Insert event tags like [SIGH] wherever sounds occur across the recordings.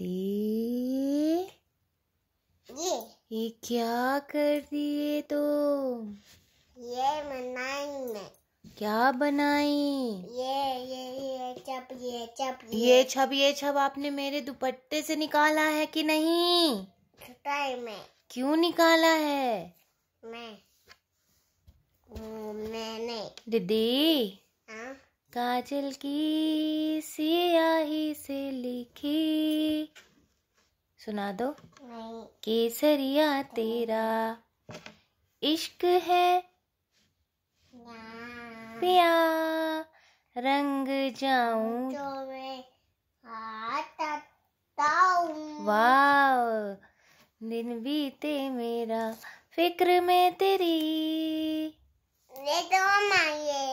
दे ये ये क्या कर दिए तुम तो? ये बनाई मैं क्या बनाई ये ये ये चप ये चप ये छब ये छब आपने मेरे दुपट्टे से निकाला है कि नहीं मैं क्यों निकाला है मैं मैंने दीदी काजल की सियाही से लिखी सुना दो केसरिया तेरा इश्क है पिया रंग जाऊं वाह दिन बीते मेरा फिक्र में तेरी ये तो माये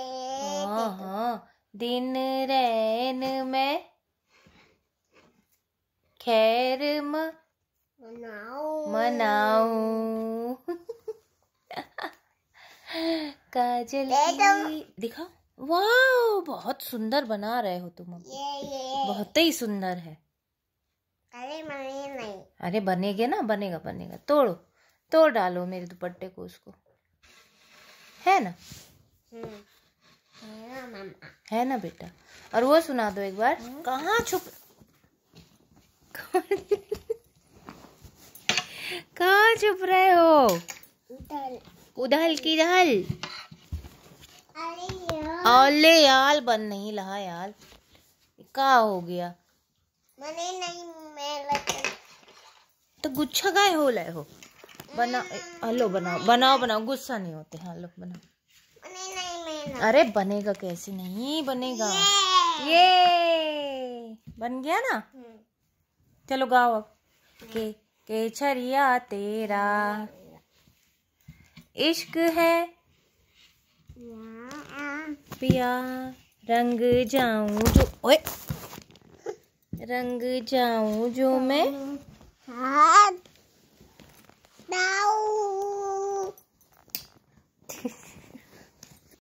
दिन रैन में खैर मनाऊं मनाओ [LAUGHS] काजल दिखाओ वाह बहुत सुंदर बना रहे हो तुम बहुत ही सुंदर है अरे नहीं अरे बनेगे ना बनेगा बनेगा तोड़ो तोड़ डालो मेरे दुपट्टे को उसको है ना हम्म। मेरा मामा है ना बेटा और वो सुना दो एक बार हाँ। कहाँ छुप कहाँ छुप रहे हो उधल की दल ओले याल बन नहीं लहा याल का हो गया मैंने नहीं मैं तो गुच्छा गाय हो हम्म। लो बना हलो बनाओ बनाओ बनाओ गुस्सा नहीं होते हैं हाँ, हलो बनाओ अरे बनेगा कैसे नहीं बनेगा ये, बन गया ना चलो गाओ अब के के छरिया तेरा इश्क है पिया रंग जाऊं जो ओए रंग जाऊं जो मैं हाँ।